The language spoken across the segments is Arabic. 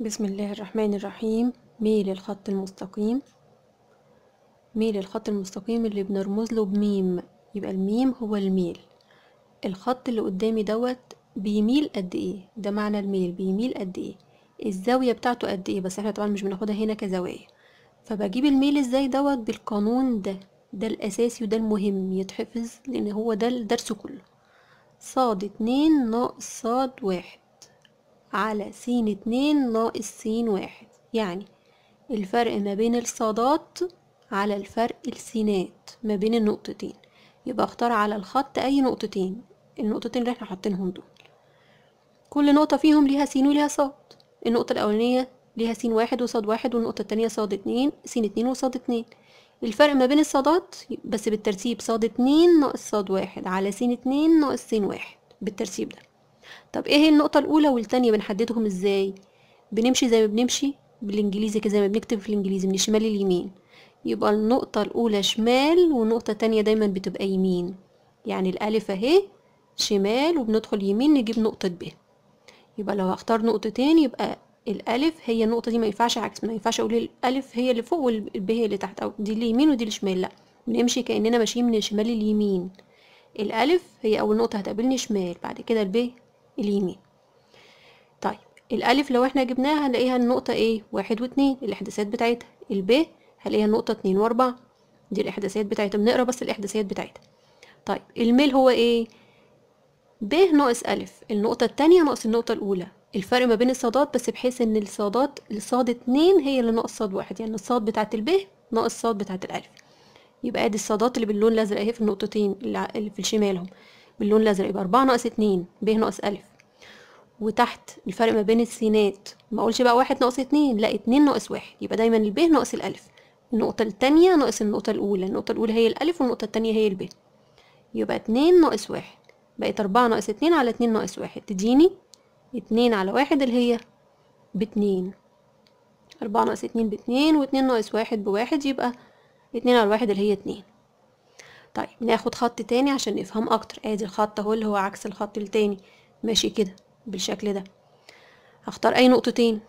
بسم الله الرحمن الرحيم ميل الخط المستقيم ميل الخط المستقيم اللي بنرمز له بميم يبقى الميم هو الميل الخط اللي قدامي دوت بيميل قد ايه ده معنى الميل بيميل قد ايه الزاوية بتاعته قد ايه بس احنا طبعا مش بناخدها هنا كزوايا فبجيب الميل ازاي دوت بالقانون ده ده الاساسي وده المهم يتحفظ لان هو ده الدرس كله ص اتنين ناقص ص واحد على س اتنين ناقص س واحد يعني الفرق ما بين الصادات على الفرق السينات ما بين النقطتين يبقى اختار على الخط اي نقطتين النقطتين اللي احنا حاطينهم دول كل نقطة فيهم ليها سين وليها صاد النقطة الأولانية ليها سين واحد وصاد واحد والنقطة التانية صاد اتنين سين اتنين وصاد اتنين الفرق ما بين الصادات بس بالترتيب صاد اتنين ناقص صاد واحد على سين اتنين ناقص سين واحد بالترتيب ده طب ايه هي النقطة الأولى والتانية بنحددهم ازاي بنمشي زي ما بنمشي بالانجليزي كده زي ما بنكتب في الانجليزي من الشمال لليمين يبقى النقطة الأولى شمال والنقطة التانية دايما بتبقى يمين يعني الألف اهي شمال وبندخل يمين نجيب نقطة ب يبقى لو هختار نقطتين يبقى الألف هي النقطة دي ما ينفعش عكس ما ينفعش أقول الألف هي اللي فوق والب هي اللي تحت أو دي اليمين ودي الشمال لأ بنمشي كأننا ماشيين من الشمال لليمين الألف هي أول نقطة هتقابلني شمال بعد كده الب اليمين طيب الألف لو احنا جبناها هنلاقيها النقطة ايه واحد واتنين الإحداثات بتاعتها الب هنلاقيها النقطة اتنين واربعة دي الإحداثات بتاعتها بنقرا بس الإحداثات بتاعتها طيب الميل هو ايه ب ناقص ألف النقطة التانية ناقص النقطة الأولى الفرق ما بين الصادات بس بحيث ان الصادات الصاد اتنين هي اللي ناقص صاد واحد يعني الصاد بتاعة ال ب ناقص صاد بتاعة الألف يبقى ادي الصادات اللي باللون الأزرق اهي في النقطتين اللي في الشمال هم. باللون الازرق يبقى أربعة ناقص اتنين ب ناقص ألف وتحت الفرق ما بين السينات ما اقولش بقى واحد ناقص اتنين لا اتنين ناقص واحد يبقى دايما الب ناقص الألف النقطة التانية ناقص النقطة الأولى النقطة الأولى هي الألف والنقطة التانية هي الب يبقى اتنين ناقص واحد بقت أربعة ناقص اتنين على اتنين ناقص واحد تديني اتنين على واحد اللي هي باتنين أربعة ناقص اتنين باتنين واتنين ناقص واحد بواحد يبقى اتنين على واحد اللي هي اتنين طيب ناخد خط تاني عشان نفهم اكتر ادي الخط اهو اللي هو عكس الخط التاني ماشي كده بالشكل ده هختار اي نقطتين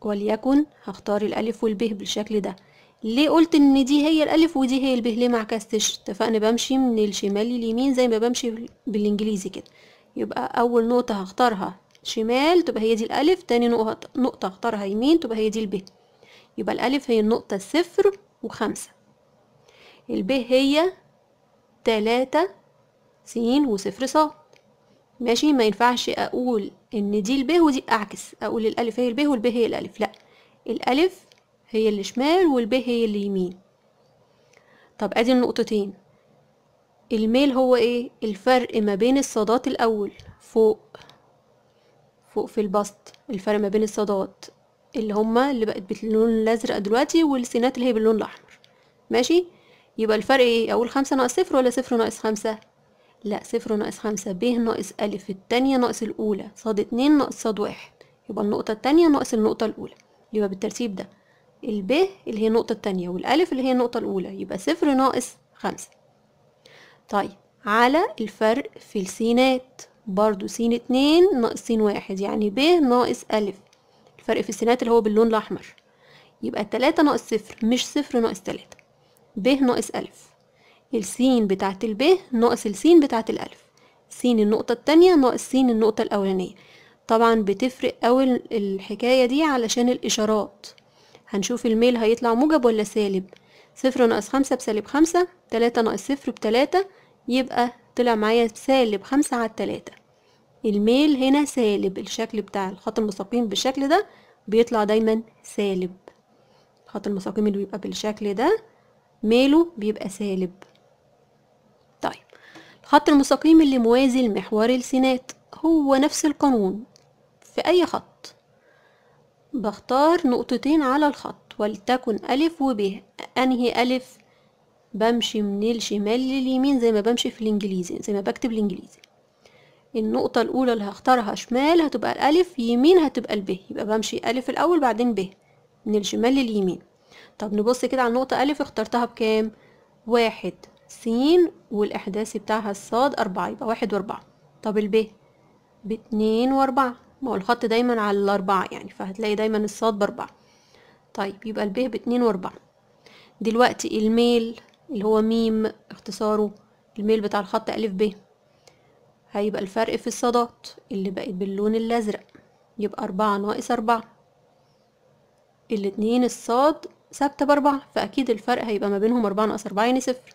وليكن هختار الالف والب بالشكل ده ليه قلت ان دي هي الالف ودي هي الب ليه معكستش اتفقنا بمشي من الشمال لليمين زي ما بمشي بالانجليزي كده يبقى اول نقطه هختارها شمال تبقى هي دي الالف تاني نقطه هختارها يمين تبقى هي دي الب يبقى الالف هي النقطه صفر وخمسة الب هي تلاتة سين وصفر ص ماشي ما ينفعش اقول ان دي الب ودي اعكس اقول الالف هي الب والب هي الالف لا الالف هي اللي شمال والب هي اللي يمين طب ادي النقطتين الميل هو ايه الفرق ما بين الصادات الاول فوق فوق في البسط الفرق ما بين الصادات اللي هما اللي بقت باللون الازرق دلوقتي والسينات اللي هي باللون الاحمر ماشي يبقى الفرق ايه اقول خمسة ناقص صفر ولا صفر ناقص خمسة لا صفر ناقص خمسة ب ناقص ألف التانية ناقص الأولى ص اتنين ناقص ص واحد يبقى النقطة التانية ناقص النقطة الأولى يبقى بالترتيب ده الب اللي هي النقطة التانية والألف اللي هي النقطة الأولى يبقى صفر ناقص خمسة طيب على الفرق في السينات برضو سين اتنين ناقص سين واحد يعني ب ناقص ألف الفرق في السينات اللي هو باللون الأحمر يبقى تلاتة ناقص صفر مش صفر ناقص تلاتة ب ناقص ألف السين بتاعت ال ب ناقص السين بتاعت الألف سين النقطة التانية ناقص سين النقطة الأولانية طبعا بتفرق أول الحكاية دي علشان الإشارات هنشوف الميل هيطلع موجب ولا سالب صفر ناقص خمسة بسالب خمسة تلاتة ناقص صفر بتلاتة يبقى طلع معايا سالب خمسة على التلاتة الميل هنا سالب الشكل بتاع الخط المستقيم بالشكل ده بيطلع دايما سالب الخط المستقيم اللي بيبقى بالشكل ده ماله بيبقى سالب طيب الخط المستقيم اللي موازي لمحور السينات هو نفس القانون في أي خط بختار نقطتين على الخط ولتكن ألف وب أنهي ألف بمشي من الشمال لليمين زي ما بمشي في الإنجليزي زي ما بكتب الإنجليزي النقطة الأولى اللي هختارها شمال هتبقى الألف يمين هتبقى ب يبقى بمشي ألف الأول بعدين ب من الشمال لليمين طب نبص كده على النقطة ألف اخترتها بكام؟ واحد س والإحداثي بتاعها الصاد أربعة يبقى واحد وأربعة طب الب باتنين وأربعة ما هو الخط دايما على الأربعة يعني فهتلاقي دايما الصاد بأربعة طيب يبقى الب باتنين وأربعة دلوقتي الميل اللي هو ميم اختصاره الميل بتاع الخط ألف ب هيبقى الفرق في الصادات اللي بقت باللون الأزرق يبقى أربعة ناقص أربعة الاتنين الصاد ثابتة بأربعة فأكيد الفرق هيبقى ما بينهم أربعة ناقص أربعة يعني صفر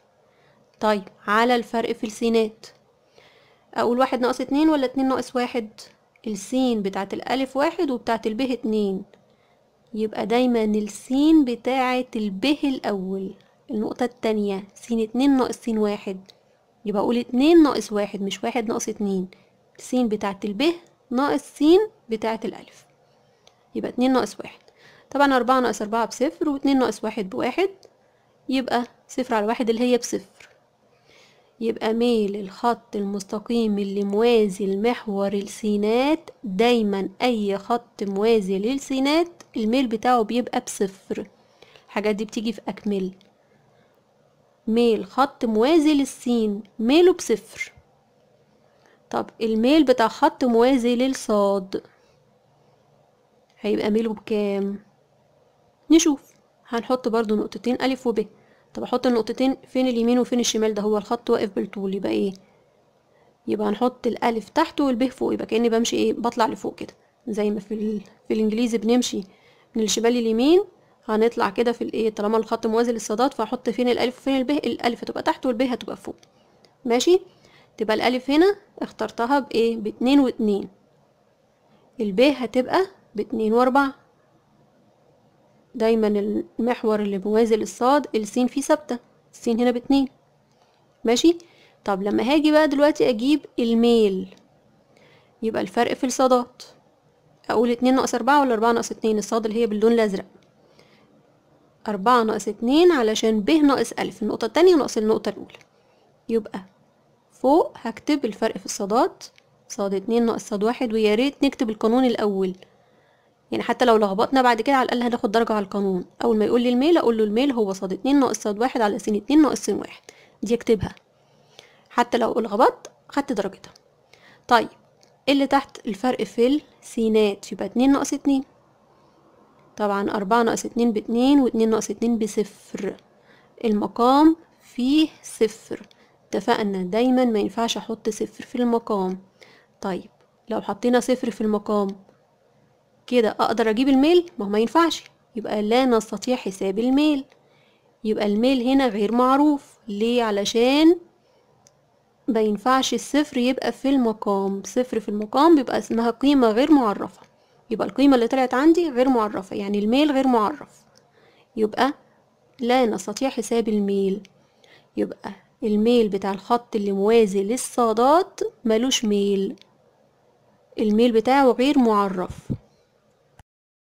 طيب على الفرق في السينات أقول واحد ناقص اتنين ولا اتنين ناقص واحد السين بتاعة الألف واحد وبتاعة البه اتنين يبقى دايما السين بتاعة البه الأول النقطة التانية سين اتنين ناقص سين واحد يبقى أقول اتنين ناقص واحد مش واحد ناقص اتنين السين بتاعة البه ناقص سين بتاعة الألف يبقى اتنين ناقص واحد طبعا أربعة ناقص أربعة بصفر واتنين ناقص واحد بواحد يبقى صفر على واحد اللي هي بصفر يبقى ميل الخط المستقيم اللي موازي لمحور السينات دايما أي خط موازي للسينات الميل بتاعه بيبقى بصفر الحاجات دي بتيجي في أكمل ميل خط موازي للسين ميله بصفر طب الميل بتاع خط موازي للصاد هيبقى ميله بكام نشوف هنحط برضو نقطتين ألف وب طب أحط النقطتين فين اليمين وفين الشمال ده هو الخط واقف بالطول يبقى إيه يبقى هنحط الألف تحت والب فوق يبقى كأني بمشي إيه بطلع لفوق كده زي ما في, ال... في الإنجليزي بنمشي من الشمال لليمين هنطلع كده في الإيه طالما الخط موازي للصادات فهحط فين الألف وفين الب الألف هتبقى تحت والب هتبقى فوق ماشي تبقى الألف هنا اخترتها بإيه باتنين واتنين الب هتبقى باتنين وأربعة دايما المحور اللي موازي للصاد السين فيه ثابتة السين هنا باتنين ماشي طب لما هاجي بقى دلوقتي اجيب الميل يبقى الفرق في الصادات اقول اتنين ناقص اربعة ولا اربعة ناقص اتنين الصاد اللي هي باللون الازرق اربعة ناقص اتنين علشان ب ناقص الف النقطة التانية ناقص النقطة الاولى يبقى فوق هكتب الفرق في الصادات صاد اتنين ناقص صاد واحد ويا ريت نكتب القانون الاول يعني حتى لو لخبطنا بعد كده على الاقل هناخد درجه على القانون اول ما يقول لي الميل اقول له الميل هو ص 2 ناقص ص 1 على س 2 ناقص س 1 دي اكتبها حتى لو اتلخبطت خدت درجتها طيب إيه اللي تحت الفرق في السينات يبقى 2 ناقص 2 طبعا 4 ناقص 2 ب 2 و2 ناقص 2 بصفر المقام فيه صفر اتفقنا دايما ما ينفعش احط صفر في المقام طيب لو حطينا صفر في المقام كده اقدر اجيب الميل ما هو ما ينفعش يبقى لا نستطيع حساب الميل يبقى الميل هنا غير معروف ليه علشان ما ينفعش الصفر يبقى في المقام صفر في المقام بيبقى اسمها قيمة غير معرفة يبقى القيمة اللي طلعت عندي غير معرفة يعني الميل غير معرف يبقى لا نستطيع حساب الميل يبقى الميل بتاع الخط اللي موازي للصادات ملوش ميل الميل بتاعه غير معرف